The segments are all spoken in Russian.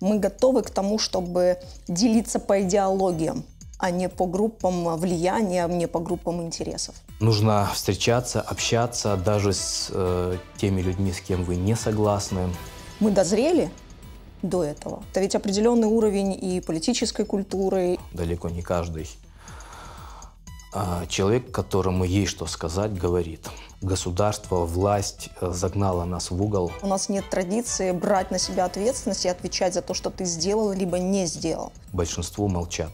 Мы готовы к тому, чтобы делиться по идеологиям, а не по группам влияния, а не по группам интересов. Нужно встречаться, общаться даже с э, теми людьми, с кем вы не согласны. Мы дозрели до этого. Это ведь определенный уровень и политической культуры. Далеко не каждый а, человек, которому есть что сказать, говорит. Государство, власть э, загнала нас в угол. У нас нет традиции брать на себя ответственность и отвечать за то, что ты сделал, либо не сделал. Большинство молчат.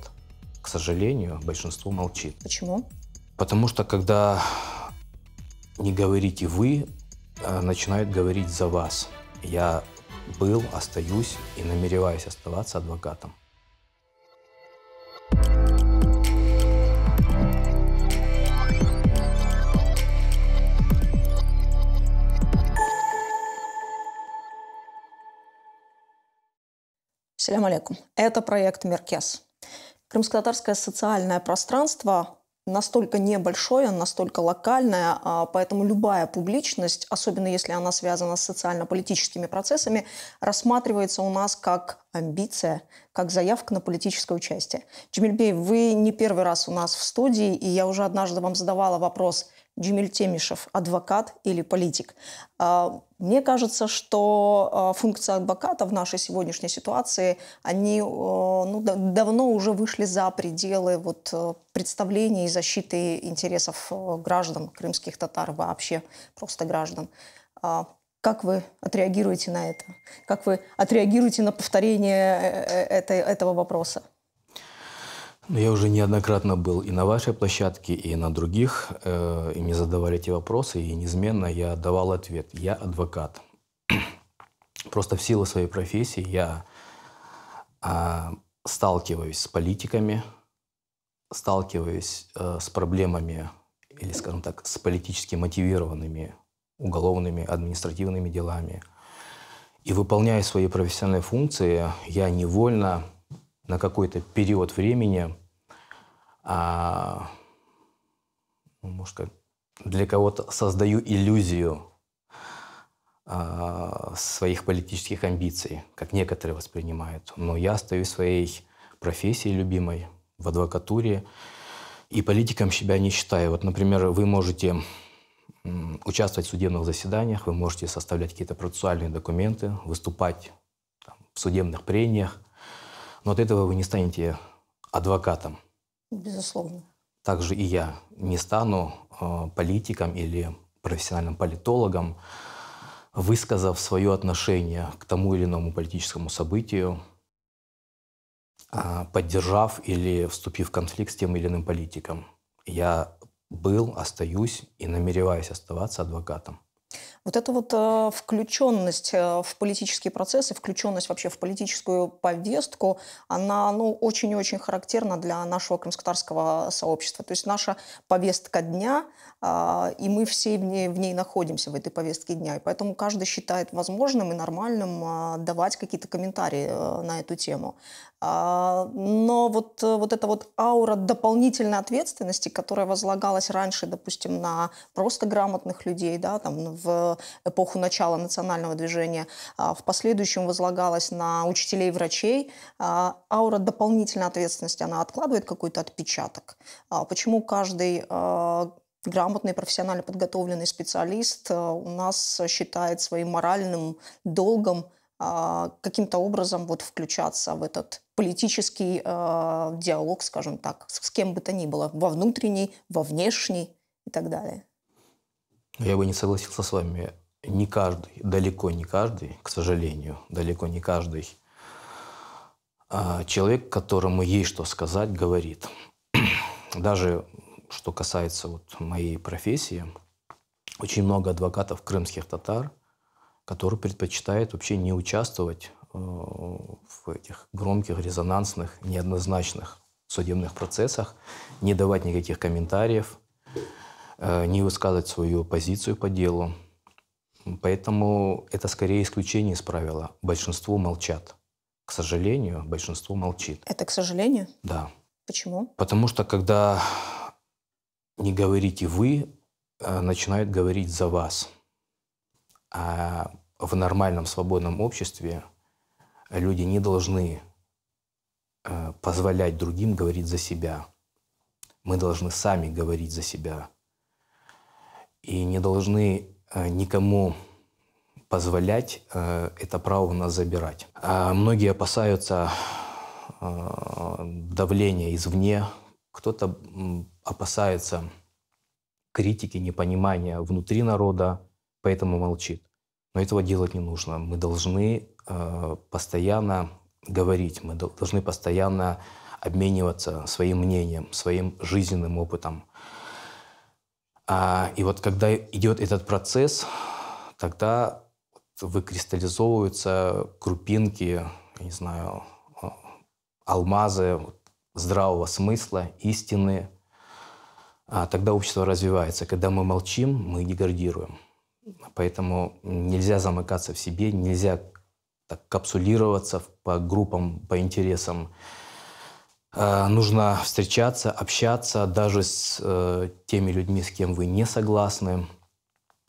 К сожалению, большинство молчит. Почему? Потому что когда не говорите вы, э, начинают говорить за вас. Я был, остаюсь и намереваюсь оставаться адвокатом. thank you Салям алейкум. Это проект «Меркес». Крымско-татарское социальное пространство настолько небольшое, настолько локальное, а, поэтому любая публичность, особенно если она связана с социально-политическими процессами, рассматривается у нас как амбиция, как заявка на политическое участие. Джамильбей, вы не первый раз у нас в студии, и я уже однажды вам задавала вопрос – Джемиль Темишев, адвокат или политик. А, мне кажется, что а, функция адвоката в нашей сегодняшней ситуации, они э, ну, давно уже вышли за пределы вот, э, представления и защиты интересов э, граждан, крымских татар вообще, просто граждан. А, как вы отреагируете на это? Как вы отреагируете на повторение этой, этого вопроса? Я уже неоднократно был и на вашей площадке, и на других, э, и мне задавали эти вопросы, и неизменно я давал ответ. Я адвокат. Просто в силу своей профессии я а, сталкиваюсь с политиками, сталкиваюсь э, с проблемами, или, скажем так, с политически мотивированными уголовными, административными делами. И выполняя свои профессиональные функции, я невольно на какой-то период времени, а, ну, может, как, для кого-то создаю иллюзию а, своих политических амбиций, как некоторые воспринимают. Но я остаюсь своей профессией любимой в адвокатуре и политиком себя не считаю. Вот, например, вы можете участвовать в судебных заседаниях, вы можете составлять какие-то процессуальные документы, выступать там, в судебных прениях, но от этого вы не станете адвокатом. Безусловно. Также и я не стану э, политиком или профессиональным политологом, высказав свое отношение к тому или иному политическому событию, э, поддержав или вступив в конфликт с тем или иным политиком. Я был, остаюсь и намереваюсь оставаться адвокатом. Вот эта вот э, включенность э, в политические процессы, включенность вообще в политическую повестку, она ну, очень-очень характерна для нашего крымско-татарского сообщества. То есть наша повестка дня, а, и мы все в ней, в ней находимся, в этой повестке дня. И поэтому каждый считает возможным и нормальным а, давать какие-то комментарии э, на эту тему. А, но вот, вот эта вот аура дополнительной ответственности, которая возлагалась раньше, допустим, на просто грамотных людей, да, там, в эпоху начала национального движения, а, в последующем возлагалась на учителей, и врачей. А, аура дополнительной ответственности, она откладывает какой-то отпечаток. А, почему каждый грамотный, профессионально подготовленный специалист у нас считает своим моральным долгом каким-то образом вот включаться в этот политический диалог, скажем так, с кем бы то ни было, во внутренний, во внешний и так далее. Я бы не согласился с вами. Не каждый, далеко не каждый, к сожалению, далеко не каждый а, человек, которому есть что сказать, говорит. Даже что касается вот моей профессии, очень много адвокатов крымских татар, которые предпочитают вообще не участвовать э, в этих громких, резонансных, неоднозначных судебных процессах, не давать никаких комментариев – Э, не высказывать свою позицию по делу. Поэтому это скорее исключение из правила. Большинство молчат. К сожалению, большинство молчит. Это к сожалению? Да. Почему? Потому что когда не говорите вы, э, начинают говорить за вас. А в нормальном свободном обществе люди не должны э, позволять другим говорить за себя. Мы должны сами говорить за себя и не должны э, никому позволять э, это право у нас забирать. А многие опасаются э, давления извне, кто-то опасается критики, непонимания внутри народа, поэтому молчит. Но этого делать не нужно. Мы должны постоянно говорить, мы должны постоянно обмениваться своим мнением, своим жизненным опытом – а, и вот когда идет этот процесс, тогда выкристаллизовываются крупинки, я не знаю, а, алмазы здравого смысла, истины. А тогда общество развивается. Когда мы молчим, мы деградируем. Поэтому нельзя замыкаться в себе, нельзя так капсулироваться по группам, по интересам. Э, нужно встречаться, общаться даже с э, теми людьми, с кем вы не согласны,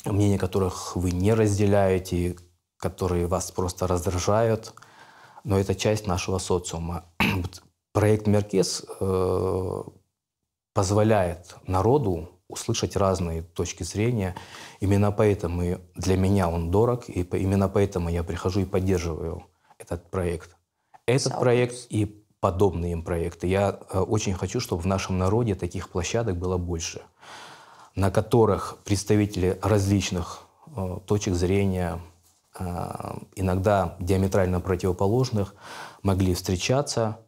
мнения которых вы не разделяете, которые вас просто раздражают. Но это часть нашего социума. Проект Меркес э, позволяет народу услышать разные точки зрения. Именно поэтому для меня он дорог, и именно поэтому я прихожу и поддерживаю этот проект. Этот проект и подобные им проекты. Я э, очень хочу, чтобы в нашем народе таких площадок было больше, на которых представители различных э, точек зрения, э, иногда диаметрально противоположных, могли встречаться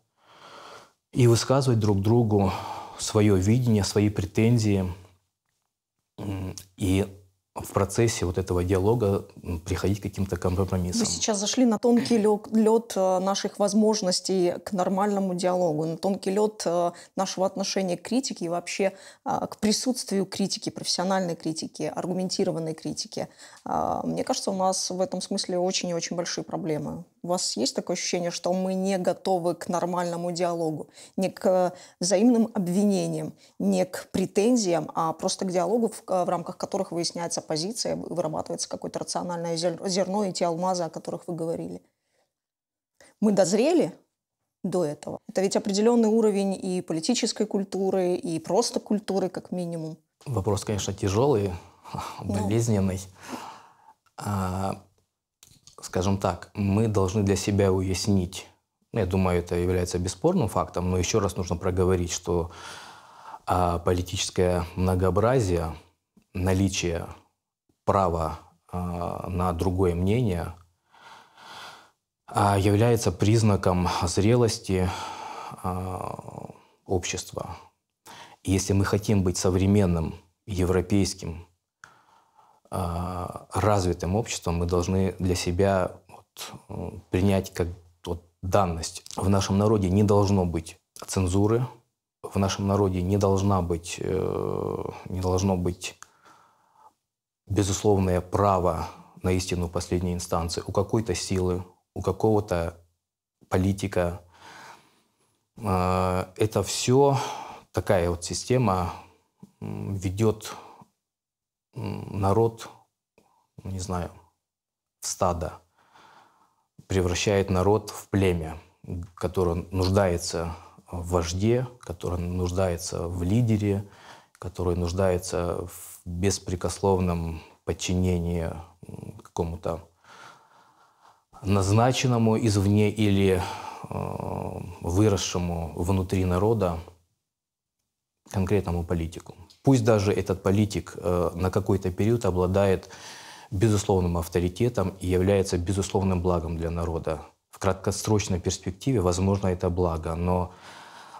и высказывать друг другу свое видение, свои претензии. И в процессе вот этого диалога приходить к каким-то компромиссам. Мы сейчас зашли на тонкий лед э, наших возможностей к нормальному диалогу, на тонкий лед э, нашего отношения к критике и вообще э, к присутствию критики, профессиональной критики, аргументированной критики. Мне кажется, у нас в этом смысле очень и очень большие проблемы. У вас есть такое ощущение, что мы не готовы к нормальному диалогу, не к э, взаимным обвинениям, не к претензиям, а просто к диалогу, в, э, рамках которых выясняется позиция, вырабатывается какое-то рациональное зерно и те алмазы, о которых вы говорили? Мы дозрели, до этого. Это ведь определенный уровень и политической культуры, и просто культуры, как минимум. Вопрос, конечно, тяжелый, ну. болезненный. Ну скажем так, мы должны для себя уяснить, я думаю, это является бесспорным фактом, но еще раз нужно проговорить, что а, политическое многообразие, наличие права а, на другое мнение а, является признаком зрелости общества. И если мы хотим быть современным европейским а, развитым обществом мы должны для себя вот, э, принять как вот, данность. В нашем народе не должно быть цензуры, в нашем народе не должна быть, э, не должно быть безусловное право на истину в последней инстанции у какой-то силы, у какого-то политика. А, это все такая вот система ведет народ, не знаю, в стадо, превращает народ в племя, которое нуждается в вожде, которое нуждается в лидере, которое нуждается в беспрекословном подчинении какому-то назначенному извне или э, выросшему внутри народа конкретному политику. Пусть даже этот политик э, на какой-то период обладает безусловным авторитетом и является безусловным благом для народа. В краткосрочной перспективе, возможно, это благо, но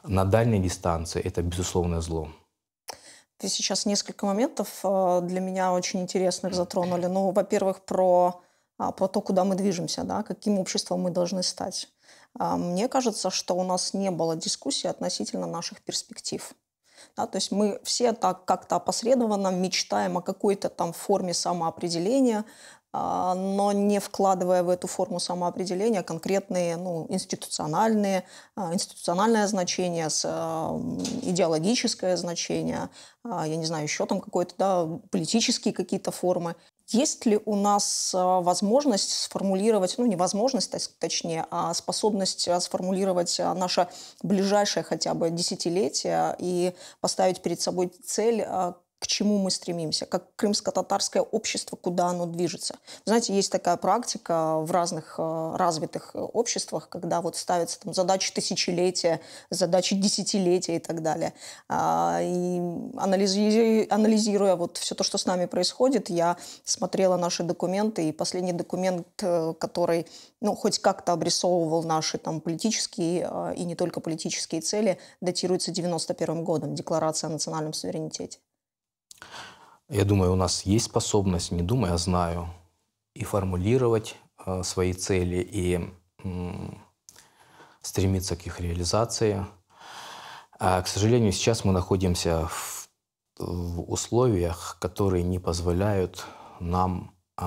на дальней дистанции это безусловное зло. Ты сейчас несколько моментов э, для меня очень интересных затронули. Ну, во-первых, про, а, про то, куда мы движемся, да, каким обществом мы должны стать. А, мне кажется, что у нас не было дискуссии относительно наших перспектив. Да, то есть мы все так как-то опосредованно мечтаем о какой-то там форме самоопределения, а, но не вкладывая в эту форму самоопределения конкретные ну, институциональные, а, институциональное значение, а, идеологическое значение, я не знаю, еще там какое-то, да, политические какие-то формы. Есть ли у нас а, возможность сформулировать, ну не возможность, точнее, а способность а, сформулировать а, наше ближайшее хотя бы десятилетие и поставить перед собой цель, к чему мы стремимся, как крымско-татарское общество, куда оно движется. Знаете, есть такая практика в разных э, развитых э, обществах, когда вот ставятся там задачи тысячелетия, задачи десятилетия и так далее. А, и анализируя, анализируя вот все то, что с нами происходит, я смотрела наши документы, и последний документ, э, который, ну, хоть как-то обрисовывал наши там политические э, и не только политические цели, датируется 91 годом, Декларация о национальном суверенитете я думаю, у нас есть способность, не думаю, а знаю, и формулировать э, свои цели, и э, стремиться к их реализации. А, к сожалению, сейчас мы находимся в, в условиях, которые не позволяют нам э,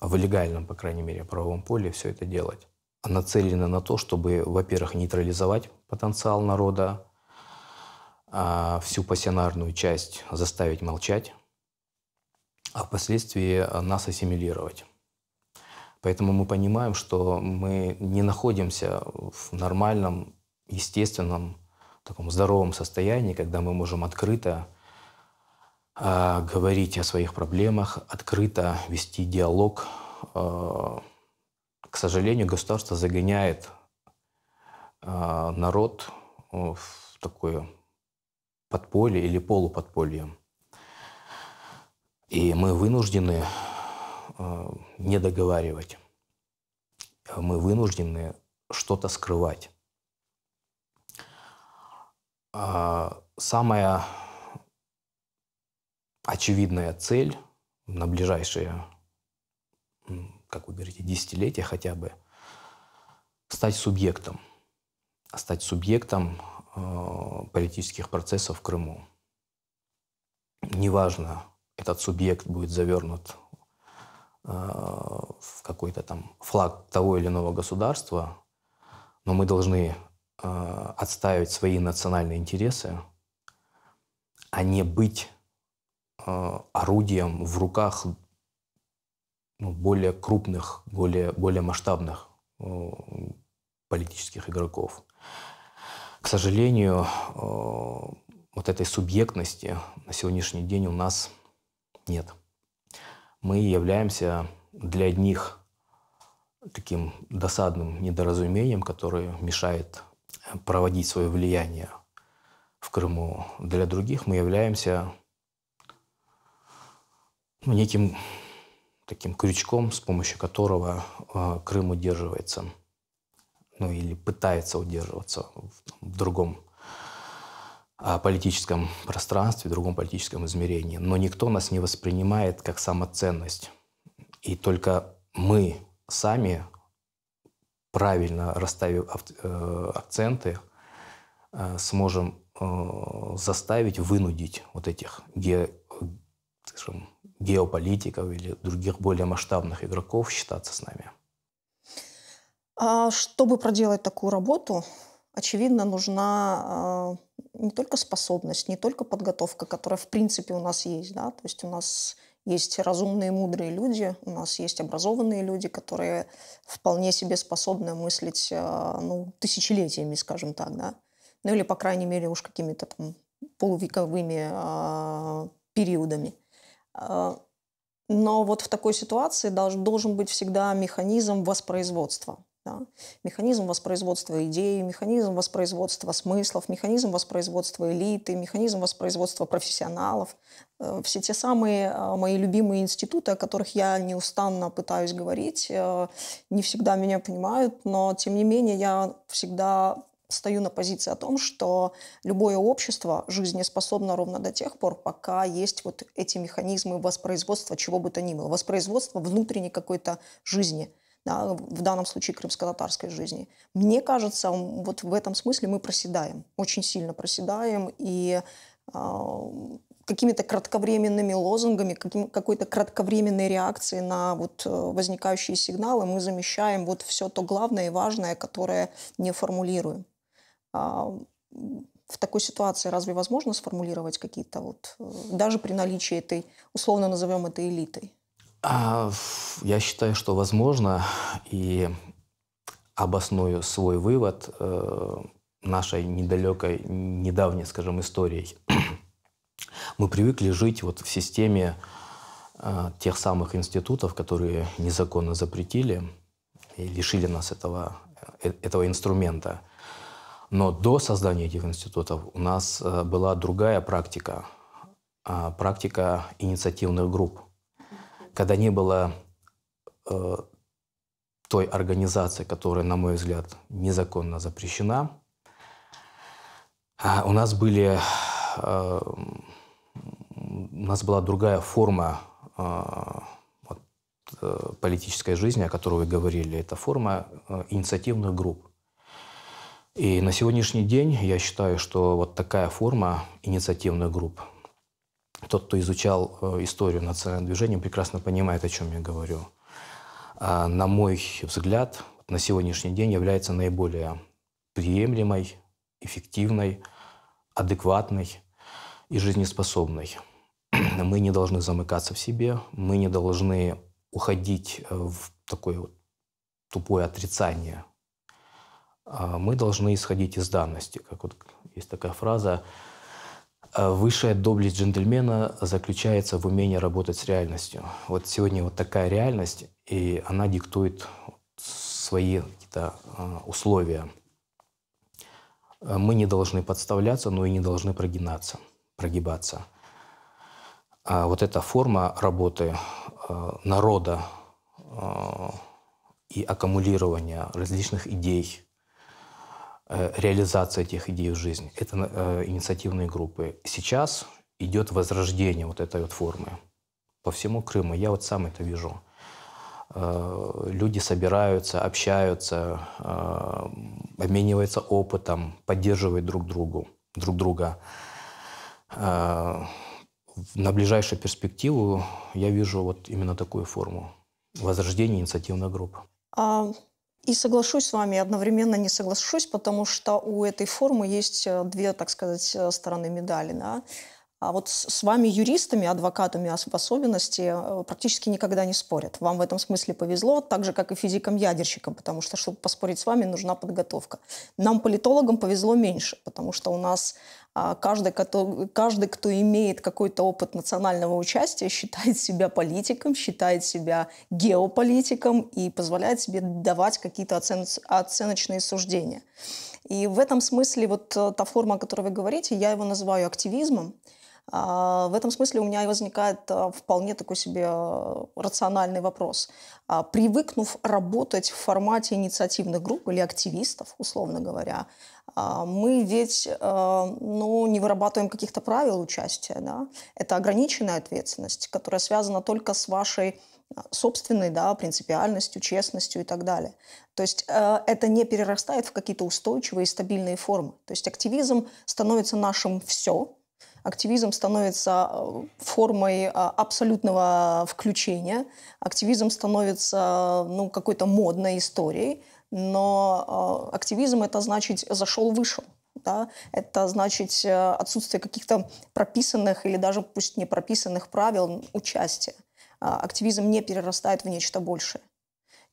в легальном, по крайней мере, правовом поле все это делать. А Нацелено на то, чтобы, во-первых, нейтрализовать потенциал народа, а всю пассионарную часть заставить молчать, а впоследствии нас ассимилировать. Поэтому мы понимаем, что мы не находимся в нормальном, естественном, таком здоровом состоянии, когда мы можем открыто э, говорить о своих проблемах, открыто вести диалог. Э, к сожалению, государство загоняет э, народ в такое подполье или полуподполье, И мы вынуждены э, не договаривать. Мы вынуждены что-то скрывать. А, самая очевидная цель на ближайшие, как вы говорите, десятилетия хотя бы, стать субъектом. Стать субъектом Э, политических процессов в Крыму. Неважно, этот субъект будет завернут э, в какой-то там флаг того или иного государства, но мы должны э, отстаивать свои национальные интересы, а не быть орудием в руках ну, более крупных, более, более масштабных политических игроков. К сожалению, э, вот этой субъектности на сегодняшний день у нас нет. Мы являемся для одних таким досадным недоразумением, которое мешает э, проводить свое влияние в Крыму. Для других мы являемся ну, неким таким крючком, с помощью которого э, Крым удерживается ну или пытается удерживаться в, в другом о а, политическом пространстве, в другом политическом измерении. Но никто нас не воспринимает как самоценность. И только мы сами, правильно расставив э, акценты, э, сможем э, заставить, вынудить вот этих ге, скажем, геополитиков или других более масштабных игроков считаться с нами. А, чтобы проделать такую работу, очевидно, нужна а, не только способность, не только подготовка, которая в принципе у нас есть, да, то есть у нас есть разумные, мудрые люди, у нас есть образованные люди, которые вполне себе способны мыслить, а, ну, тысячелетиями, скажем так, да, ну или, по крайней мере, уж какими-то там полувековыми периодами. Но вот в такой ситуации должен быть всегда механизм воспроизводства. Да? Механизм воспроизводства идей, механизм воспроизводства смыслов, механизм воспроизводства элиты, механизм воспроизводства профессионалов. Э, все те самые э, мои любимые институты, о которых я неустанно пытаюсь говорить, э, не всегда меня понимают, но тем не менее я всегда стою на позиции о том, что любое общество жизнеспособно ровно до тех пор, пока есть вот эти механизмы воспроизводства чего бы то ни было, воспроизводства внутренней какой-то жизни – да, в данном случае крымско-татарской жизни. Мне кажется, вот в этом смысле мы проседаем, очень сильно проседаем, и э, какими-то кратковременными лозунгами, каким, какой-то кратковременной реакцией на вот э, возникающие сигналы мы замещаем вот все то главное и важное, которое не формулируем. А в такой ситуации разве возможно сформулировать какие-то вот, э, даже при наличии этой, условно назовем это элитой? А, я считаю, что возможно, и обосную свой вывод э, нашей недалекой, недавней, скажем, историей. Мы привыкли жить вот в системе э, тех самых институтов, которые незаконно запретили и лишили нас этого, э, этого инструмента. Но до создания этих институтов у нас была другая практика, а, практика инициативных групп когда не было э, той организации, которая, на мой взгляд, незаконно запрещена, а у нас были, э, у нас была другая форма э, вот, э, политической жизни, о которой вы говорили, это форма э, инициативных групп. И на сегодняшний день я считаю, что вот такая форма инициативных групп тот, кто изучал э, историю национального движения, прекрасно понимает, о чем я говорю. А, на мой взгляд, на сегодняшний день является наиболее приемлемой, эффективной, адекватной и жизнеспособной. Мы не должны замыкаться в себе, мы не должны уходить э, в такое вот тупое отрицание. А, мы должны исходить из данности. Как вот есть такая фраза Э, высшая доблесть джентльмена заключается в умении работать с реальностью. Вот сегодня вот такая реальность, и она диктует свои какие-то э, условия. Мы не должны подставляться, но и не должны прогинаться, прогибаться. А вот эта форма работы э, народа и аккумулирования различных идей, Э, реализация этих идей в жизнь. Это э, инициативные группы. Сейчас идет возрождение вот этой вот формы по всему Крыму. Я вот сам это вижу. Э, люди собираются, общаются, обмениваются опытом, поддерживают друг другу, друг друга. На ближайшую перспективу я вижу вот именно такую форму возрождения инициативных групп. А и соглашусь с вами, одновременно не соглашусь, потому что у этой формы есть э, две, так сказать, э, стороны медали. Да? А вот с вами, юристами, адвокатами в особенности, э, практически никогда не спорят. Вам в этом смысле повезло, так же, как и физикам-ядерщикам, потому что, чтобы поспорить с вами, нужна подготовка. Нам, политологам, повезло меньше, потому что у нас а, каждый, каждый, кто имеет какой-то опыт национального участия, считает себя политиком, считает себя геополитиком и позволяет себе давать какие-то оцен- оценочные суждения. И в этом смысле вот э, та форма, о которой вы говорите, я его называю активизмом. А, в этом смысле у меня и возникает а, вполне такой себе а, рациональный вопрос. Привыкнув работать в формате инициативных групп или активистов, условно говоря, мы ведь ну, не вырабатываем каких-то правил участия. Да? Это ограниченная ответственность, которая связана только с вашей собственной да, принципиальностью, честностью и так далее. То есть это не перерастает в какие-то устойчивые и стабильные формы. То есть активизм становится нашим все, активизм становится э, формой э, абсолютного включения, активизм становится э, ну, какой-то модной историей, но активизм это значит зашел-вышел. Да? Это значит отсутствие каких-то прописанных или даже пусть не прописанных правил участия. Активизм не перерастает в нечто большее.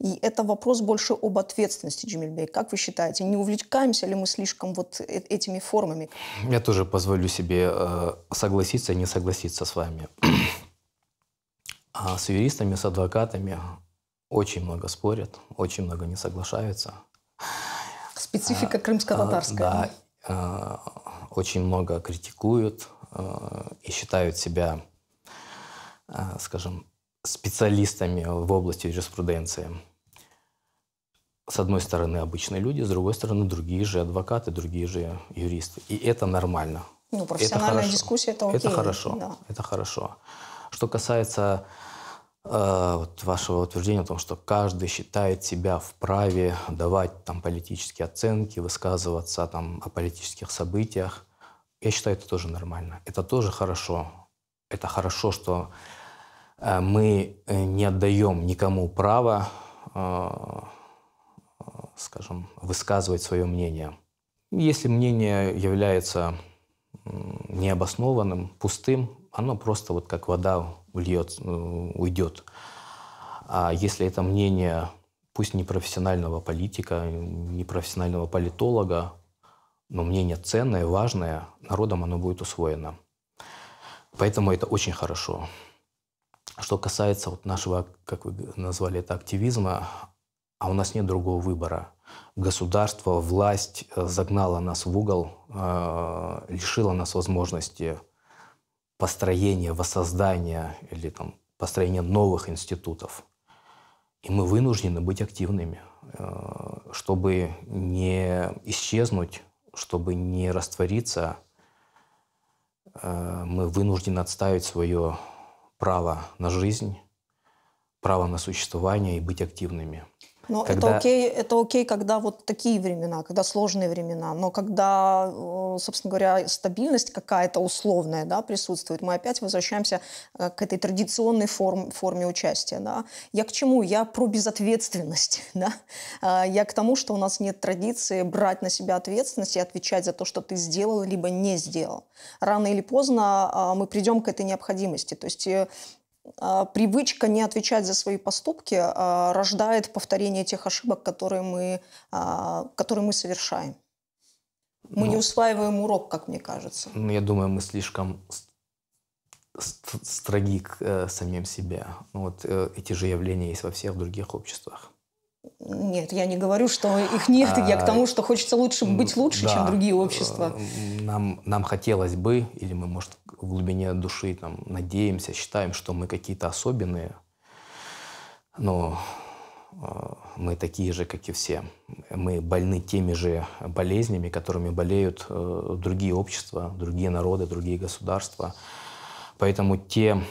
И это вопрос больше об ответственности, Джемильбек. Как вы считаете, не увлекаемся ли мы слишком вот э, этими формами? Я тоже позволю себе э, согласиться и не согласиться с вами. А с юристами, с адвокатами очень много спорят, очень много не соглашаются. Специфика а, крымско-татарская. Да, э, очень много критикуют и считают себя, скажем, специалистами в области юриспруденции с одной стороны, обычные люди, с другой стороны, другие же адвокаты, другие же юристы. И это нормально. Ну, профессиональная это дискуссия – это окей. Это хорошо, да. это хорошо. Что касается э, вот вашего утверждения о том, что каждый считает себя вправе давать там политические оценки, высказываться там о политических событиях, я считаю, это тоже нормально. Это тоже хорошо. Это хорошо, что э, мы э, не отдаем никому право э, скажем, высказывать свое мнение. Если мнение является необоснованным, пустым, оно просто вот как вода льет, э, уйдет. А если это мнение, пусть не профессионального политика, не профессионального политолога, но мнение ценное, важное, народом оно будет усвоено. Поэтому это очень хорошо. Что касается вот нашего, как вы назвали это, активизма, а у нас нет другого выбора. Государство, власть э, загнала нас в угол, э, лишила нас возможности построения, воссоздания или там, построения новых институтов. И мы вынуждены быть активными, э, чтобы не исчезнуть, чтобы не раствориться. Мы вынуждены отставить свое право на жизнь, право на существование и быть активными – но когда... это окей, это окей, когда вот такие времена, когда сложные времена, но когда, э, собственно говоря, стабильность какая-то условная, да, присутствует, мы опять возвращаемся э, к этой традиционной форм, форме участия, да. Я к чему? Я про безответственность, да. А, я к тому, что у нас нет традиции брать на себя ответственность и отвечать за то, что ты сделал либо не сделал. Рано или поздно а, мы придем к этой необходимости. То есть э, а, привычка не отвечать за свои поступки а, рождает повторение тех ошибок, которые мы, а, которые мы совершаем. Мы ну, не усваиваем урок, как мне кажется. Ну, я думаю, мы слишком строги к э, самим себе. Ну, вот э, эти же явления есть во всех других обществах. Нет, я не говорю, что их нет. А, я к а, тому, что хочется лучше быть лучше, да, чем другие общества. Э, нам, нам хотелось бы, или мы, может, в глубине души там, надеемся, считаем, что мы какие-то особенные. Но э, мы такие же, как и все. Мы больны теми же болезнями, которыми болеют э, другие общества, другие народы, другие государства. Поэтому те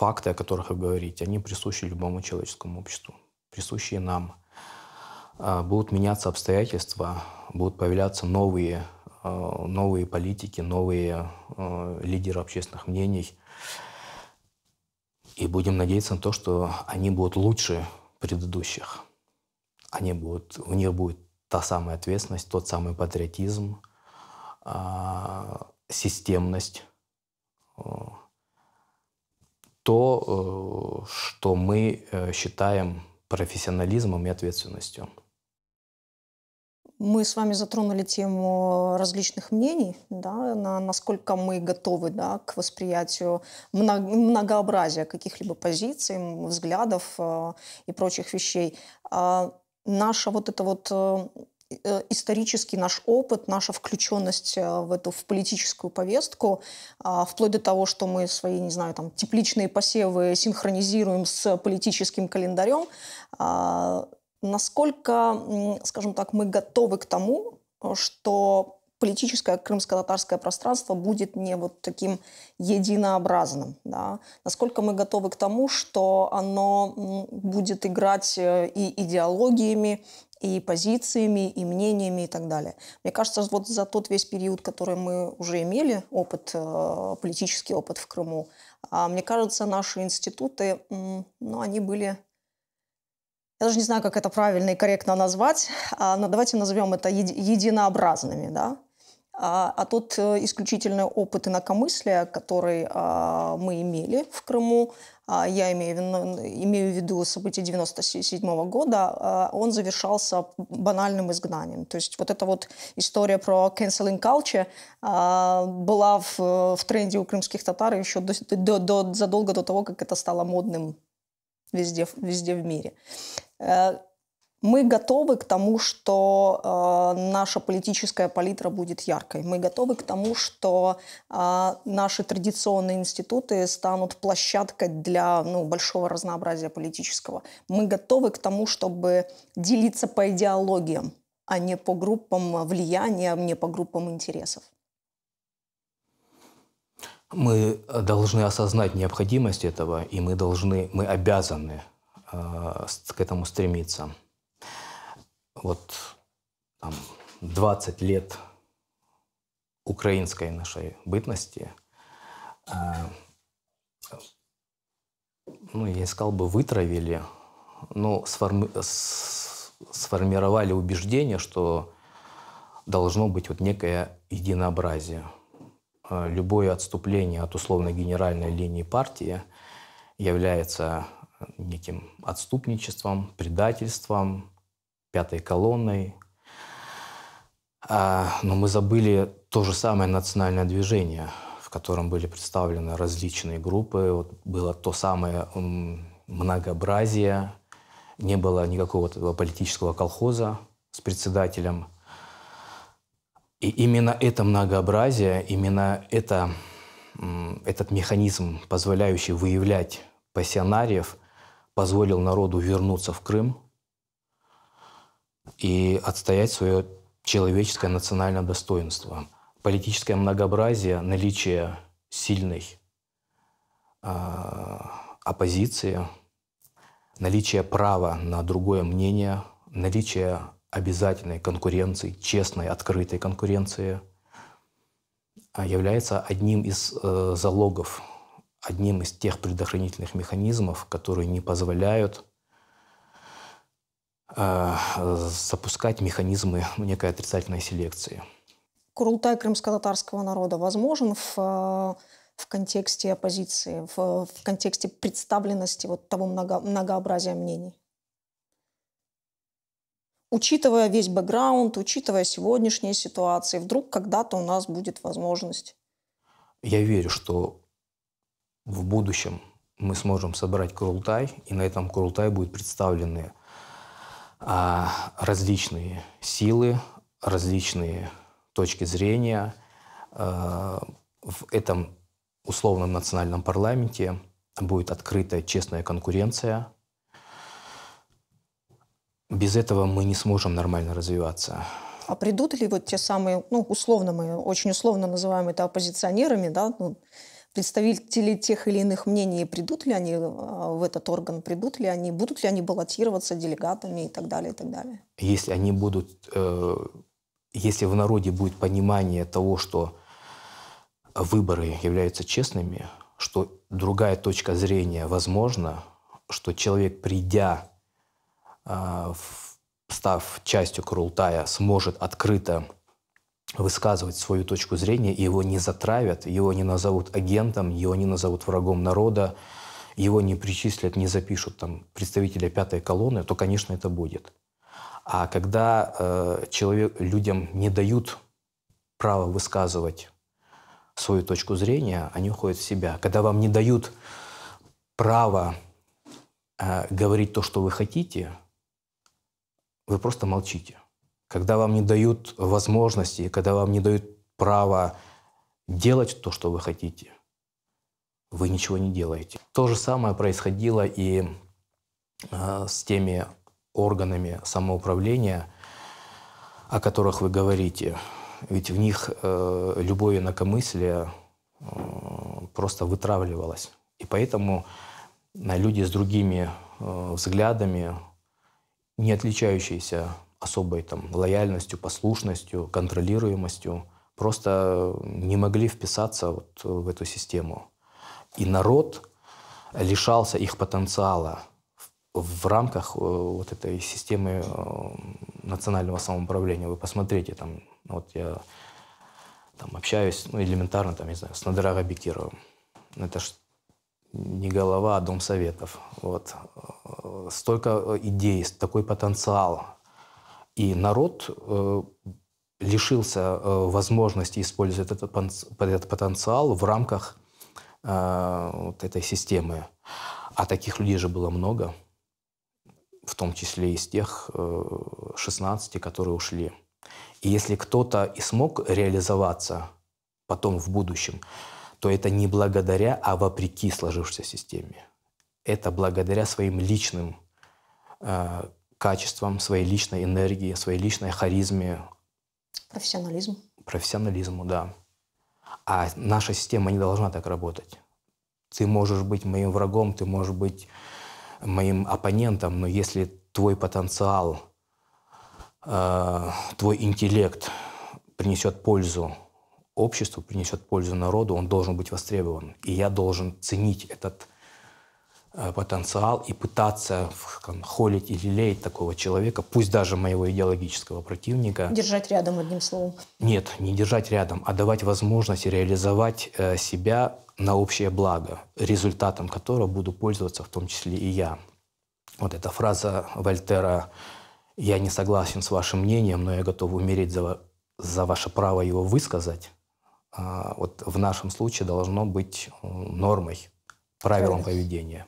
факты, о которых вы говорите, они присущи любому человеческому обществу, присущи нам. А, будут меняться обстоятельства, будут появляться новые, а, новые политики, новые а, лидеры общественных мнений. И будем надеяться на то, что они будут лучше предыдущих. Они будут, у них будет та самая ответственность, тот самый патриотизм, системность, то, э, что мы э, считаем профессионализмом и ответственностью. Мы с вами затронули тему различных мнений, да, на насколько мы готовы да, к восприятию многообразия каких-либо позиций, взглядов э, и прочих вещей. А наша вот эта вот Э, исторический наш опыт, наша включенность э, в эту в политическую повестку, а, вплоть до того, что мы свои, не знаю, там тепличные посевы синхронизируем с политическим календарем, а, насколько, скажем так, мы готовы к тому, что политическое крымско-татарское пространство будет не вот таким единообразным. Да? Насколько мы готовы к тому, что оно будет играть э, и идеологиями, и позициями, и мнениями и так далее. Мне кажется, вот за тот весь период, который мы уже имели, опыт, э, политический опыт в Крыму, а, мне кажется, наши институты, ну, они были я даже не знаю, как это правильно и корректно назвать, а, но давайте назовем это единообразными, да, а, а тот э, исключительный опыт инакомыслия, который мы имели в Крыму, а, я имею, ну, имею в виду события 97 года, а, он завершался банальным изгнанием. То есть вот эта вот история про canceling culture а, была в, в тренде у крымских татар еще до, до, до, задолго до того, как это стало модным везде, везде в мире. Э, мы готовы к тому, что э, наша политическая палитра будет яркой. Мы готовы к тому, что э, наши традиционные институты станут площадкой для ну, большого разнообразия политического. Мы готовы к тому, чтобы делиться по идеологиям, а не по группам влияния, а не по группам интересов. Мы должны осознать необходимость этого, и мы должны, мы обязаны э, к этому стремиться вот там 20 лет украинской нашей бытности, э, ну, я искал бы, вытравили, но сформи сформировали убеждение, что должно быть вот некое единообразие. Э, любое отступление от условной генеральной линии партии является неким отступничеством, предательством, пятой колонной. А, но мы забыли то же самое национальное движение, в котором были представлены различные группы. Вот было то самое многообразие, не было никакого политического колхоза с председателем. И именно это многообразие, именно это, этот механизм, позволяющий выявлять пассионариев, позволил народу вернуться в Крым – и отстоять свое человеческое национальное достоинство. Политическое многообразие, наличие сильной а, оппозиции, наличие права на другое мнение, наличие обязательной конкуренции, честной, открытой конкуренции а, является одним из э, залогов, одним из тех предохранительных механизмов, которые не позволяют Э, запускать механизмы некой отрицательной селекции. Курултай крымско-татарского народа возможен в, э, в контексте оппозиции, в, в контексте представленности вот того много, многообразия мнений? Учитывая весь бэкграунд, учитывая сегодняшние ситуации, вдруг когда-то у нас будет возможность? Я верю, что в будущем мы сможем собрать Курултай, и на этом Курултай будет представлены а, различные силы, различные точки зрения э, в этом условном национальном парламенте будет открытая честная конкуренция. Без этого мы не сможем нормально развиваться. А придут ли вот те самые, ну, условно мы, очень условно называем это оппозиционерами, да, ну, представители тех или иных мнений, придут ли они э, в этот орган, придут ли они, будут ли они баллотироваться делегатами и так далее, и так далее. Если они будут, э, если в народе будет понимание того, что выборы являются честными, что другая точка зрения возможна, что человек, придя, э, став частью Курултая, сможет открыто высказывать свою точку зрения, его не затравят, его не назовут агентом, его не назовут врагом народа, его не причислят, не запишут там представителя пятой колонны, то, конечно, это будет. А когда э, человек, людям не дают право высказывать свою точку зрения, они уходят в себя. Когда вам не дают право э, говорить то, что вы хотите, вы просто молчите когда вам не дают возможности, когда вам не дают права делать то, что вы хотите, вы ничего не делаете. То же самое происходило и э, с теми органами самоуправления, о которых вы говорите. Ведь в них э, любое инакомыслие э, просто вытравливалось. И поэтому э, люди с другими э, взглядами, не отличающиеся особой там лояльностью, послушностью, контролируемостью просто э, не могли вписаться вот э, в эту систему. И народ лишался их потенциала в рамках э, вот этой системы национального самоуправления. Вы посмотрите, там, вот я там общаюсь, ну, элементарно, там, не знаю, с Надраго Бекировым. Это ж не голова, а дом советов. Вот. Столько идей, такой потенциал, и народ э, лишился э, возможности использовать этот, этот потенциал в рамках э, вот этой системы. А таких людей же было много, в том числе из тех 16, которые ушли. И если кто-то и смог реализоваться потом в будущем, то это не благодаря, а вопреки сложившейся системе. Это благодаря своим личным э, качествам, своей личной энергии, своей личной харизме. Профессионализм. Профессионализму, да. А наша система не должна так работать. Ты можешь быть моим врагом, ты можешь быть моим оппонентом, но если твой потенциал, э, твой интеллект принесет пользу обществу, принесет пользу народу, он должен быть востребован. И я должен ценить этот Э, потенциал и пытаться там, холить или леять такого человека, пусть даже моего идеологического противника. Держать рядом, одним словом. Нет, не держать рядом, а давать возможность реализовать э, себя на общее благо, результатом которого буду пользоваться в том числе и я. Вот эта фраза Вольтера «Я не согласен с вашим мнением, но я готов умереть за, за ваше право его высказать», э, вот в нашем случае должно быть нормой правилам поведения.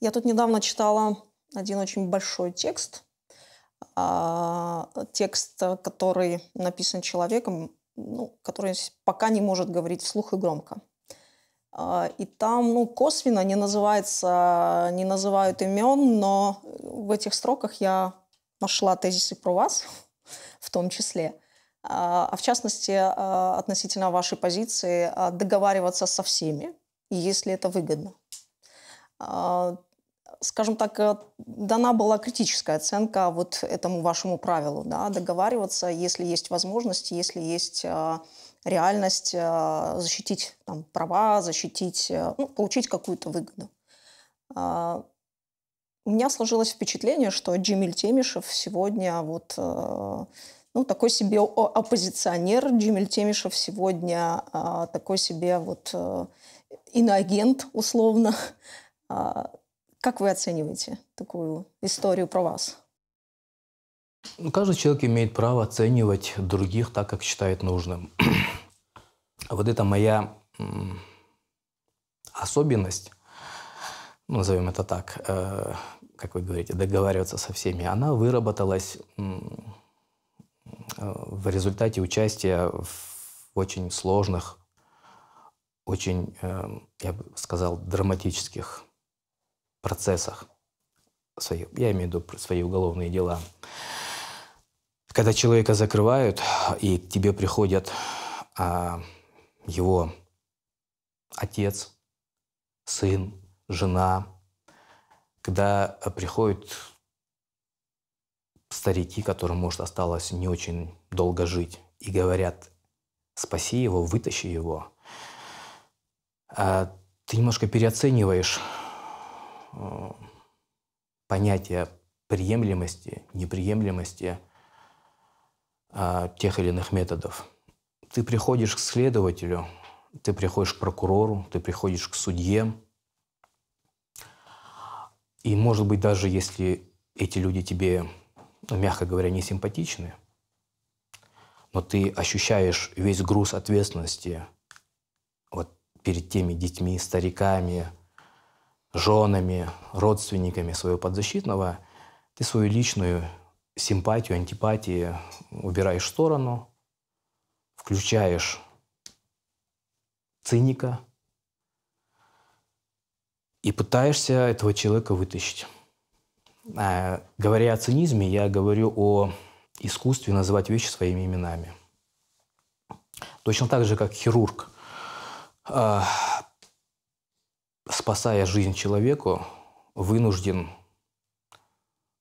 Я тут недавно читала один очень большой текст, а, текст, э, который написан человеком, ну, который пока не может говорить вслух и громко. А, и там, ну, косвенно не называется, не называют имен, но в этих строках я нашла тезисы про вас, в том числе. А, а в частности, э, относительно вашей позиции э, договариваться со всеми, если это выгодно. А, скажем так, э, дана была критическая оценка вот этому вашему правилу, да, договариваться, если есть возможность, если есть а, реальность а, защитить там, права, защитить, э, ну, получить какую-то выгоду. У меня сложилось впечатление, что Джимиль Темишев сегодня вот ну, такой себе оппозиционер, Джимиль Темишев сегодня такой себе вот э, иноагент условно, а, как вы оцениваете такую историю про вас? Ну, каждый человек имеет право оценивать других так, как считает нужным. вот это моя особенность, ну, назовем это так, э, как вы говорите, договариваться со всеми, она выработалась э, в результате участия в очень сложных, очень, э, я бы сказал, драматических процессах, свои, я имею в виду свои уголовные дела, когда человека закрывают и к тебе приходят а, его отец, сын, жена, когда приходят старики, которым, может, осталось не очень долго жить, и говорят, спаси его, вытащи его, а ты немножко переоцениваешь Э, понятия приемлемости, неприемлемости э, тех или иных методов. Ты приходишь к следователю, ты приходишь к прокурору, ты приходишь к судье. И, может быть, даже если эти люди тебе, мягко говоря, не симпатичны, но ты ощущаешь весь груз ответственности вот перед теми детьми, стариками, женами, родственниками своего подзащитного, ты свою личную симпатию, антипатию убираешь в сторону, включаешь циника и пытаешься этого человека вытащить. А, говоря о цинизме, я говорю о искусстве называть вещи своими именами. Точно так же, как хирург а, спасая жизнь человеку, вынужден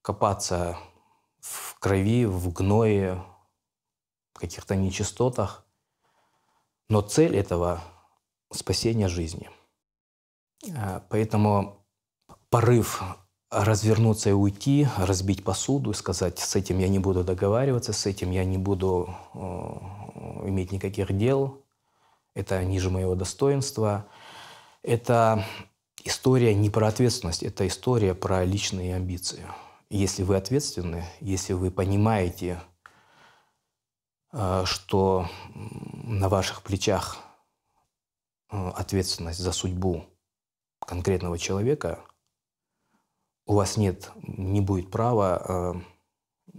копаться в крови, в гное, в каких-то нечистотах. Но цель этого – спасение жизни. А, поэтому порыв развернуться и уйти, разбить посуду и сказать, с этим я не буду договариваться, с этим я не буду э, иметь никаких дел, это ниже моего достоинства – это история не про ответственность, это история про личные амбиции. Если вы ответственны, если вы понимаете, э, что на ваших плечах э, ответственность за судьбу конкретного человека, у вас нет, не будет права э,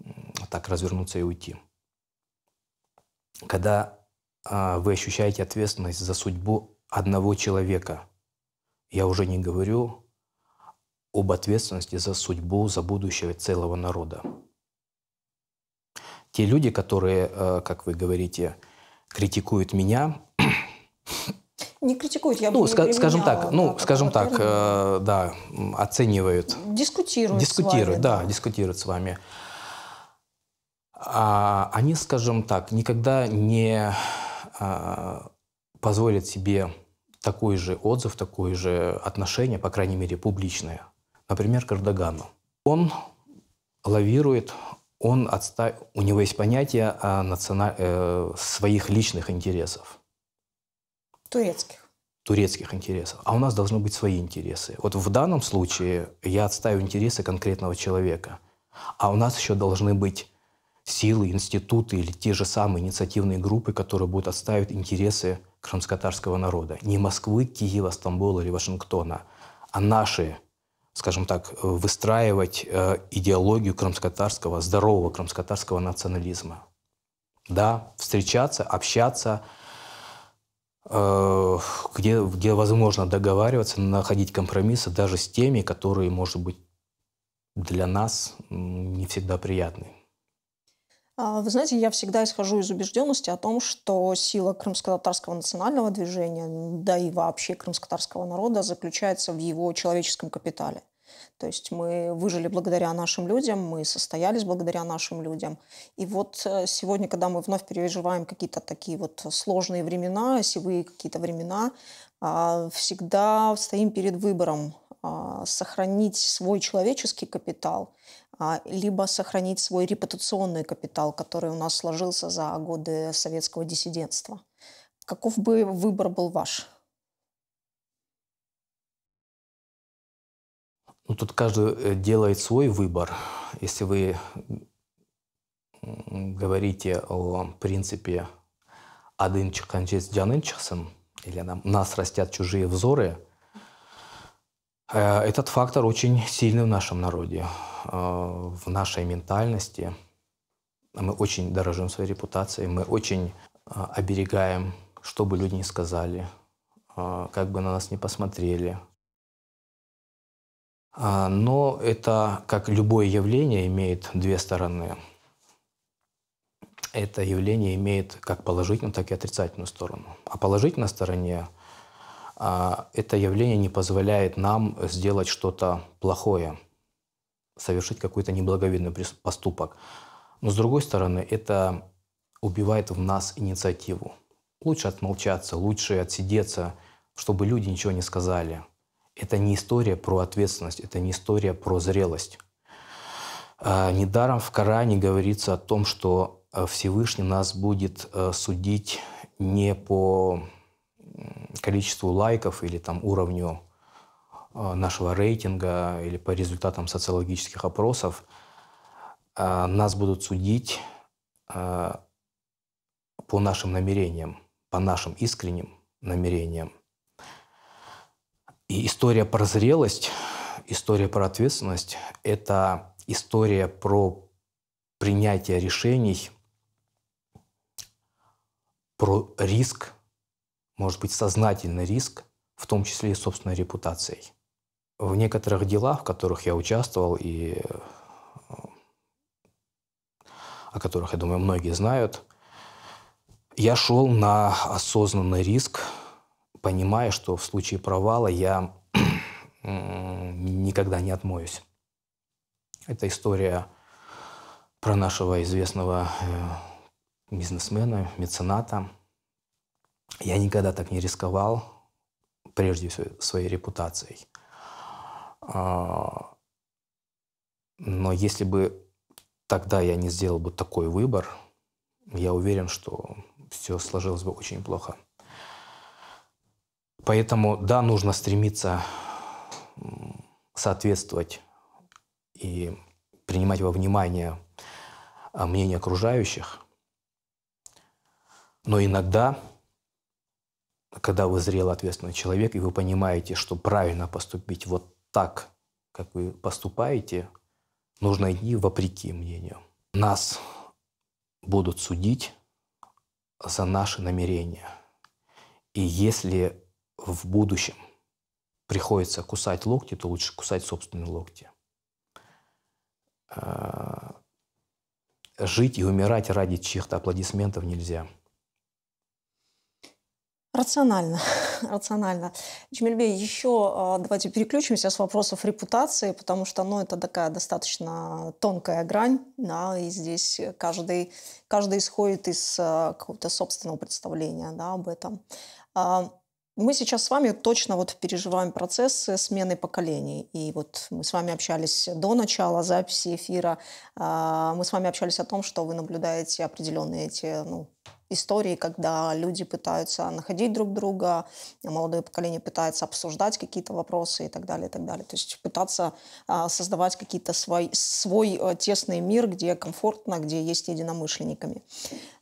так развернуться и уйти. Когда вы ощущаете ответственность за судьбу одного человека – я уже не говорю об ответственности за судьбу, за будущее целого народа. Те люди, которые, э, как вы говорите, критикуют меня, не критикуют, я бы ну, бы ска- скажем так, ну, да, скажем так, э, да, оценивают, дискутируют, дискутируют, с вами, да, да, дискутируют с вами. А, они, скажем так, никогда не а, позволят себе такой же отзыв, такое же отношение, по крайней мере, публичное. Например, к Эрдогану. Он лавирует, он отста, у него есть понятие о национа... э, своих личных интересов. Турецких. Турецких интересов. А у нас должны быть свои интересы. Вот в данном случае я отстаю интересы конкретного человека. А у нас еще должны быть силы, институты или те же самые инициативные группы, которые будут отстаивать интересы крымско-татарского народа. Не Москвы, Киева, Стамбула или Вашингтона, а наши, скажем так, э, выстраивать э, идеологию крымско-татарского, здорового крымско-татарского национализма. Да, встречаться, общаться, э, где, где возможно договариваться, находить компромиссы даже с теми, которые, может быть, для нас не всегда приятны. А, вы знаете, я всегда исхожу из убежденности о том, что сила крымско-татарского национального движения, да и вообще крымско-татарского народа, заключается в его человеческом капитале. То есть мы выжили благодаря нашим людям, мы состоялись благодаря нашим людям. И вот э, сегодня, когда мы вновь переживаем какие-то такие вот сложные времена, сивые какие-то времена, а, всегда стоим перед выбором а, сохранить свой человеческий капитал – а, либо сохранить свой репутационный капитал, который у нас сложился за годы советского диссидентства. Каков бы выбор был ваш? Ну, тут каждый э, делает свой выбор. Если вы говорите о принципе «один чеканчес джанынчехсен», или «нас растят чужие взоры», Э, этот фактор очень сильный в нашем народе, э, в нашей ментальности. Мы очень дорожим своей репутацией, мы очень э, оберегаем, что бы люди ни сказали, как бы на нас не посмотрели. Но это, как любое явление, имеет две стороны. Это явление имеет как положительную, так и отрицательную сторону. А положительной стороне – а это явление не позволяет нам сделать что-то плохое, совершить какой-то неблаговидный поступок. Но с другой стороны, это убивает в нас инициативу. Лучше отмолчаться, лучше отсидеться, чтобы люди ничего не сказали. Это не история про ответственность, это не история про зрелость. А, недаром в Коране говорится о том, что э, Всевышний нас будет э, судить не по количеству лайков или там уровню э, нашего рейтинга или по результатам социологических опросов э, нас будут судить э, по нашим намерениям, по нашим искренним намерениям. И история про зрелость, история про ответственность – это история про принятие решений, про риск – может быть сознательный риск, в том числе и собственной репутацией. В некоторых делах, в которых я участвовал и э, о которых, я думаю, многие знают, я шел на осознанный риск, понимая, что в случае провала я никогда не отмоюсь. Это история про нашего известного э, бизнесмена, мецената – я никогда так не рисковал, прежде всего, своей репутацией. А, но если бы тогда я не сделал бы такой выбор, я уверен, что все сложилось бы очень плохо. Поэтому, да, нужно стремиться соответствовать и принимать во внимание а, мнение окружающих, но иногда когда вы зрелый ответственный человек, и вы понимаете, что правильно поступить вот так, как вы поступаете, нужно идти вопреки мнению. Нас будут судить за наши намерения. И если в будущем приходится кусать локти, то лучше кусать собственные локти. Э, жить и умирать ради чьих-то аплодисментов нельзя – Рационально, рационально. Джмельбе, еще а, давайте переключимся с вопросов репутации, потому что ну, это такая достаточно тонкая грань, да, и здесь каждый, каждый исходит из а, какого-то собственного представления да, об этом. А, мы сейчас с вами точно вот переживаем процесс смены поколений. И вот мы с вами общались до начала записи эфира, мы с вами общались о том, что вы наблюдаете определенные эти ну, истории, когда люди пытаются находить друг друга, молодое поколение пытается обсуждать какие-то вопросы и так далее, и так далее. То есть пытаться а, создавать какие-то свой, свой э, тесный мир, где комфортно, где есть единомышленниками.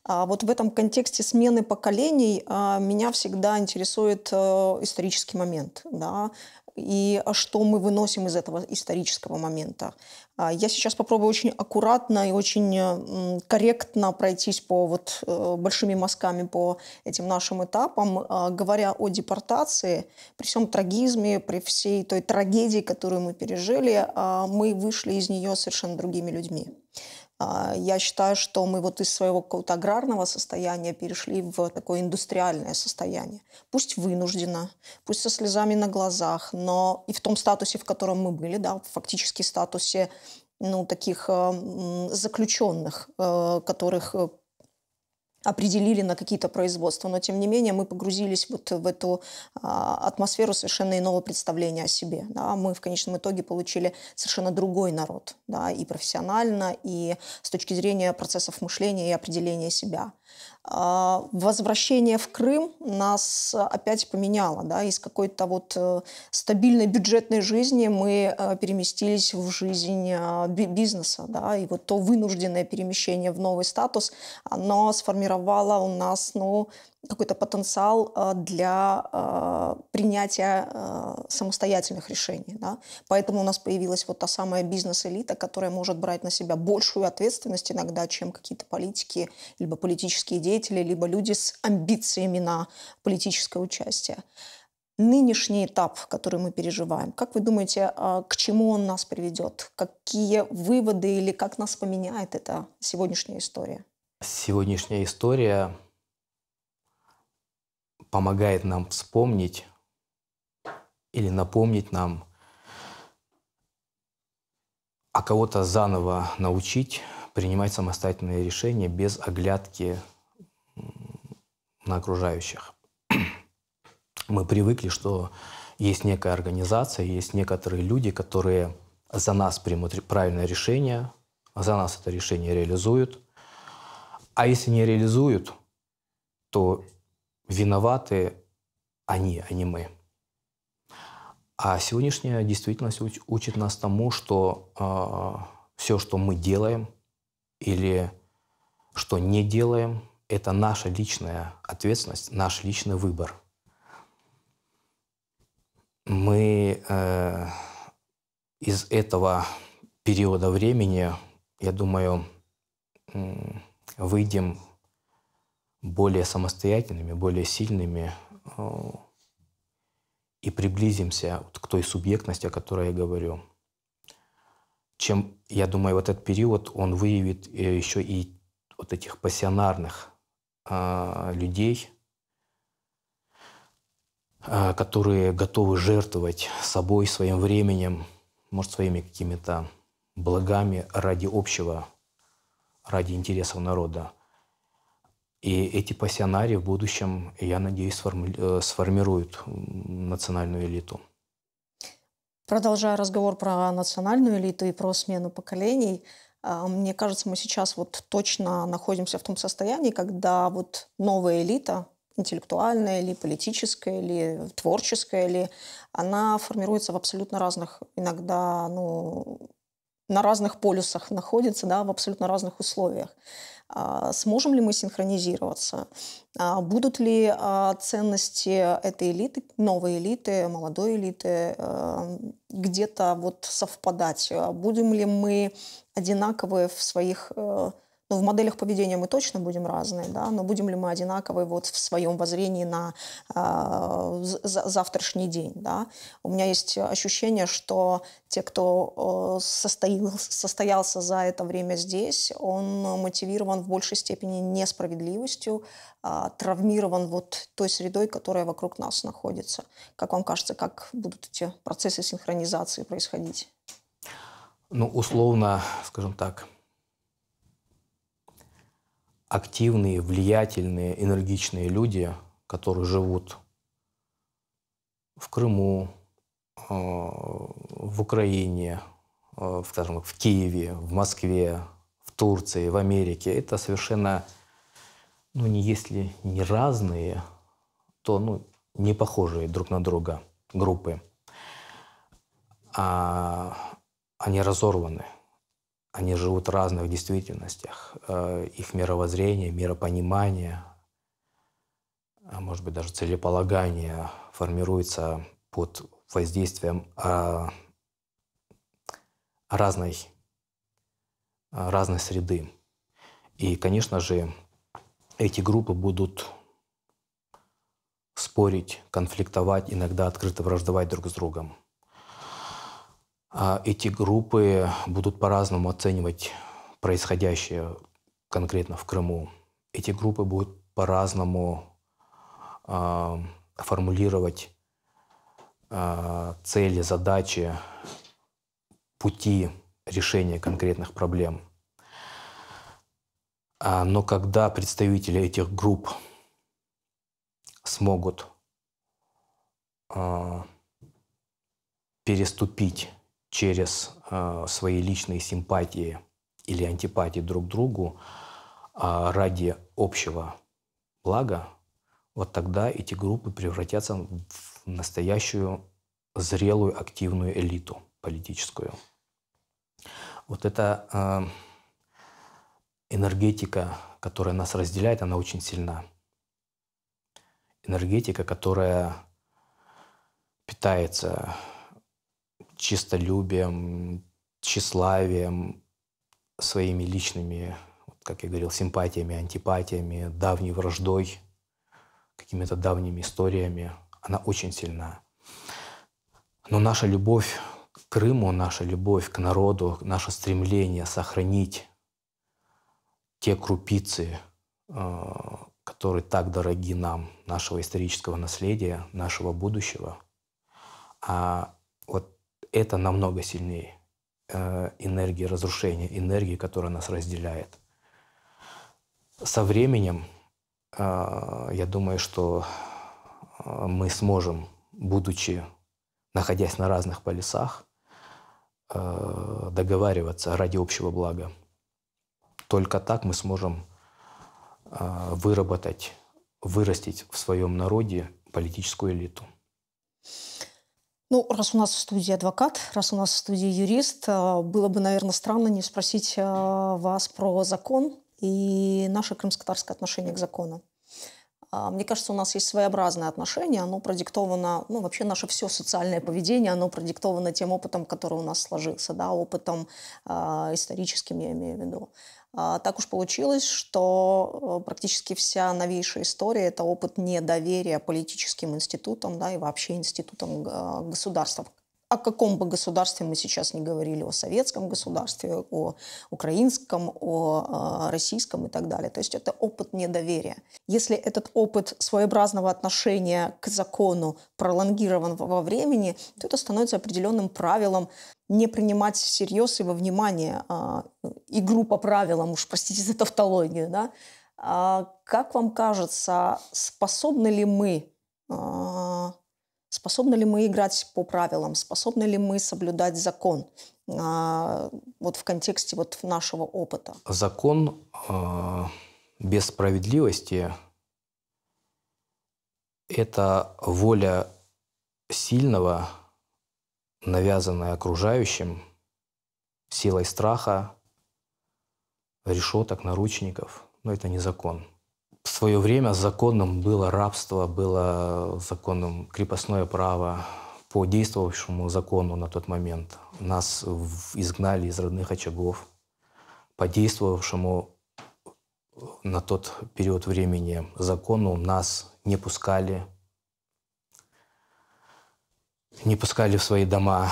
А вот в этом контексте смены поколений а, меня всегда интересует э, исторический момент. Да? и а, что мы выносим из этого исторического момента. А, я сейчас попробую очень аккуратно и очень корректно пройтись по вот э, большими мазками по этим нашим этапам, а, говоря о депортации, при всем трагизме, при всей той трагедии, которую мы пережили, мы вышли из нее совершенно другими людьми. А, я считаю, что мы вот из своего какого-то аграрного состояния перешли в такое индустриальное состояние. Пусть вынужденно, пусть со слезами на глазах, но и в том статусе, в котором мы были, да, фактически статусе ну, таких э, заключенных, э, которых э, определили на какие-то производства, но тем не менее мы погрузились вот в эту а, атмосферу совершенно иного представления о себе. Да? Мы в конечном итоге получили совершенно другой народ, да, и профессионально, и с точки зрения процессов мышления и определения себя. А, возвращение в Крым нас опять поменяло. Да? Из какой-то вот э, стабильной бюджетной жизни мы э, переместились в жизнь а, бизнеса. Да? И вот то вынужденное перемещение в новый статус, оно сформировало у нас ну, какой-то потенциал а, для а, принятия а, самостоятельных решений. Да? Поэтому у нас появилась вот та самая бизнес-элита, которая может брать на себя большую ответственность иногда, чем какие-то политики, либо политические деятели, либо люди с амбициями на политическое участие. Нынешний этап, который мы переживаем, как вы думаете, к чему он нас приведет? Какие выводы или как нас поменяет эта сегодняшняя история? Сегодняшняя история помогает нам вспомнить или напомнить нам, а кого-то заново научить принимать самостоятельные решения без оглядки на окружающих. Мы привыкли, что есть некая организация, есть некоторые люди, которые за нас примут правильное решение, за нас это решение реализуют. А если не реализуют, то виноваты они, а, а не мы. А сегодняшняя действительность уч, учит нас тому, что э, а, все, что мы делаем или что не делаем, это наша личная ответственность, наш личный выбор. Мы э, из этого периода времени, я думаю, выйдем более самостоятельными, более сильными э, и приблизимся к той субъектности, о которой я говорю. Чем, я думаю, вот этот период, он выявит э, еще и вот этих пассионарных э, людей, которые готовы жертвовать собой, своим временем, может, своими какими-то благами ради общего, ради интересов народа. И эти пассионарии в будущем, я надеюсь, сформи... Э, сформируют национальную элиту. Продолжая разговор про национальную элиту и про смену поколений, а, мне кажется, мы сейчас вот точно находимся в том состоянии, когда вот новая элита, интеллектуальная или политическая или творческая или она формируется в абсолютно разных иногда ну на разных полюсах находится, да, в абсолютно разных условиях. А, сможем ли мы синхронизироваться? А, будут ли а, ценности этой элиты, новой элиты, молодой элиты где-то вот совпадать? Будем ли мы одинаковые в своих э, ну, в моделях поведения мы точно будем разные, да, но будем ли мы одинаковы вот в своем воззрении на э, завтрашний день, да. У меня есть ощущение, что те, кто состоял, состоялся за это время здесь, он мотивирован в большей степени несправедливостью, э, травмирован вот той средой, которая вокруг нас находится. Как вам кажется, как будут эти процессы синхронизации происходить? Ну, условно, скажем так, активные, влиятельные, энергичные люди, которые живут в Крыму, э, в Украине, э, в, скажем, в Киеве, в Москве, в Турции, в Америке, это совершенно, ну, не если не разные, то, ну, не похожие друг на друга группы. А они разорваны – они живут в разных действительностях. Э, их мировоззрение, миропонимание, а может быть, даже целеполагание формируется под воздействием а, разной, разной среды. И, конечно же, эти группы будут спорить, конфликтовать, иногда открыто враждовать друг с другом. А эти группы будут по-разному оценивать происходящее конкретно в Крыму. Эти группы будут по-разному э, формулировать э, цели, задачи, пути решения конкретных проблем. Но когда представители этих групп смогут э, переступить через э, свои личные симпатии или антипатии друг к другу э, ради общего блага, вот тогда эти группы превратятся в настоящую зрелую активную элиту политическую. Вот эта э, энергетика, которая нас разделяет, она очень сильна. Энергетика, которая питается чистолюбием, тщеславием, своими личными, как я говорил, симпатиями, антипатиями, давней враждой, какими-то давними историями. Она очень сильна. Но наша любовь к Крыму, наша любовь к народу, наше стремление сохранить те крупицы, э, которые так дороги нам, нашего исторического наследия, нашего будущего. А вот это намного сильнее э, энергии разрушения, энергии, которая нас разделяет. Со временем, э, я думаю, что э, мы сможем, будучи, находясь на разных полюсах, договариваться ради общего блага. Только так мы сможем выработать, вырастить в своем народе политическую элиту. Ну, раз у нас в студии адвокат, раз у нас в студии юрист, э, было бы, наверное, странно не спросить э, вас про закон и наше крымско-татарское отношение к закону. А, мне кажется, у нас есть своеобразное отношение, оно продиктовано, ну, вообще наше все социальное поведение, оно продиктовано тем опытом, который у нас сложился, да, опытом э, историческим, я имею в виду. А, так уж получилось, что э, практически вся новейшая история – это опыт недоверия политическим институтам да, и вообще институтам а, государства. О каком бы государстве мы сейчас не говорили, о советском государстве, о украинском, о а, российском и так далее. То есть это опыт недоверия. Если этот опыт своеобразного отношения к закону пролонгирован во времени, то это становится определенным правилом не принимать всерьез и во внимание а, игру по правилам, уж простите за тавтологию, да? А, как вам кажется, способны ли мы а, способны ли мы играть по правилам, способны ли мы соблюдать закон а, вот в контексте вот нашего опыта? Закон э, без справедливости – это воля сильного навязанное окружающим силой страха, решеток, наручников. Но это не закон. В свое время законным было рабство, было законным крепостное право. По действовавшему закону на тот момент нас изгнали из родных очагов. По действовавшему на тот период времени закону нас не пускали не пускали в свои дома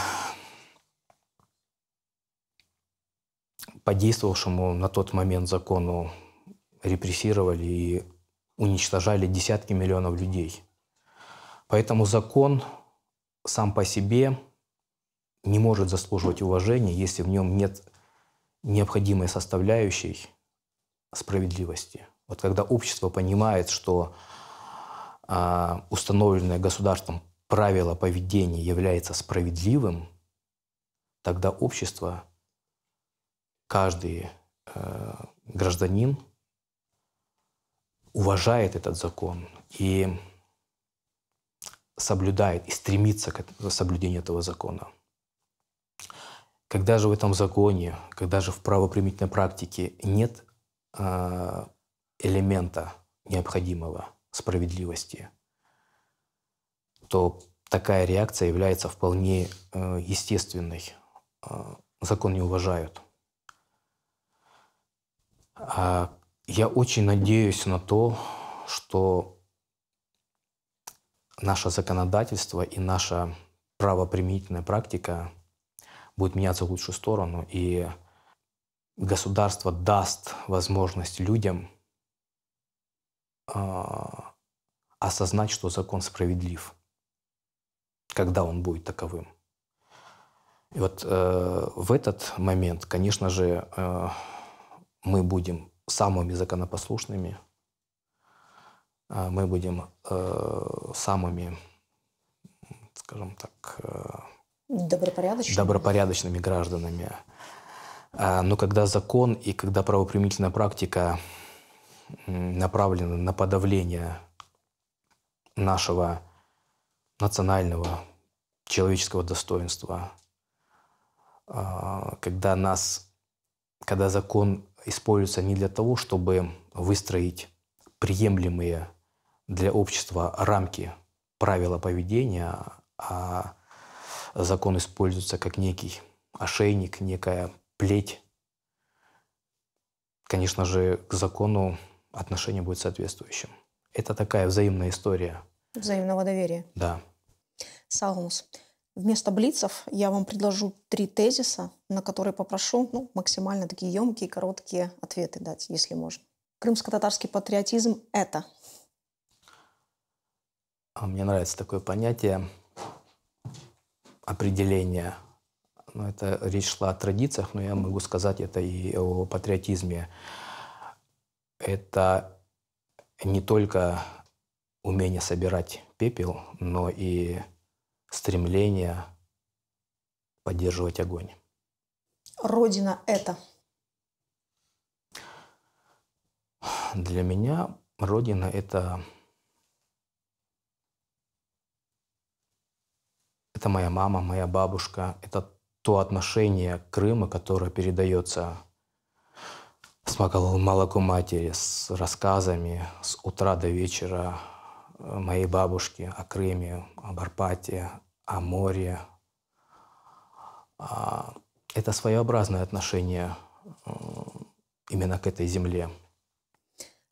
по действовавшему на тот момент закону репрессировали и уничтожали десятки миллионов людей. Поэтому закон сам по себе не может заслуживать уважения, если в нем нет необходимой составляющей справедливости. Вот когда общество понимает, что а, установленное государством правило поведения является справедливым, тогда общество, каждый э, гражданин уважает этот закон и соблюдает и стремится к соблюдению этого закона. Когда же в этом законе, когда же в правоприменительной практике нет э, элемента необходимого справедливости – то такая реакция является вполне э, естественной. Э, закон не уважают. А я очень надеюсь на то, что наше законодательство и наша правоприменительная практика будет меняться в лучшую сторону, и государство даст возможность людям э, осознать, что закон справедлив – когда он будет таковым. И вот э, в этот момент, конечно же, э, мы будем самыми законопослушными, э, мы будем э, самыми, скажем так, э, добропорядочными. добропорядочными гражданами. Э, но когда закон и когда правоприменительная практика направлены на подавление нашего национального, человеческого достоинства, а, когда нас, когда закон используется не для того, чтобы выстроить приемлемые для общества рамки, правила поведения, а закон используется как некий ошейник, некая плеть. Конечно же, к закону отношение будет соответствующим. Это такая взаимная история – Взаимного доверия. Да. Саумус. Вместо блицов я вам предложу три тезиса, на которые попрошу ну, максимально такие емкие, короткие ответы дать, если можно. Крымско-татарский патриотизм – это? А мне нравится такое понятие, определение. Ну, это речь шла о традициях, но я могу сказать это и о патриотизме. Это не только умение собирать пепел, но и стремление поддерживать огонь. Родина это? Для меня Родина это... Это моя мама, моя бабушка, это то отношение Крыма, которое передается с молоком матери, с рассказами с утра до вечера моей бабушки о Крыме, об Арпате, о море. А, это своеобразное отношение э, именно к этой земле.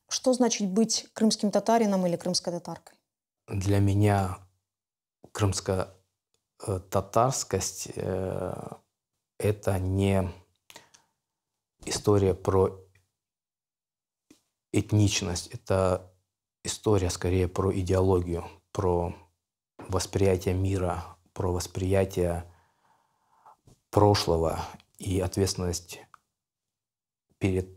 Что значит быть крымским татарином или крымской татаркой? Для меня крымская э, э, – это не история про этничность, это история скорее про идеологию, про восприятие мира, про восприятие прошлого и ответственность перед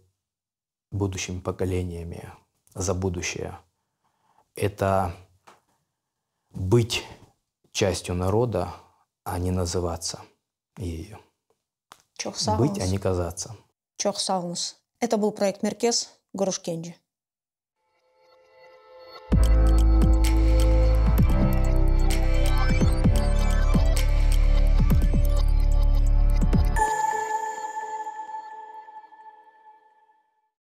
будущими поколениями за будущее. Это быть частью народа, а не называться ею. Быть, а не казаться. Чоқ сағымыз. Это был проект «Меркез», Горошкенджи. you.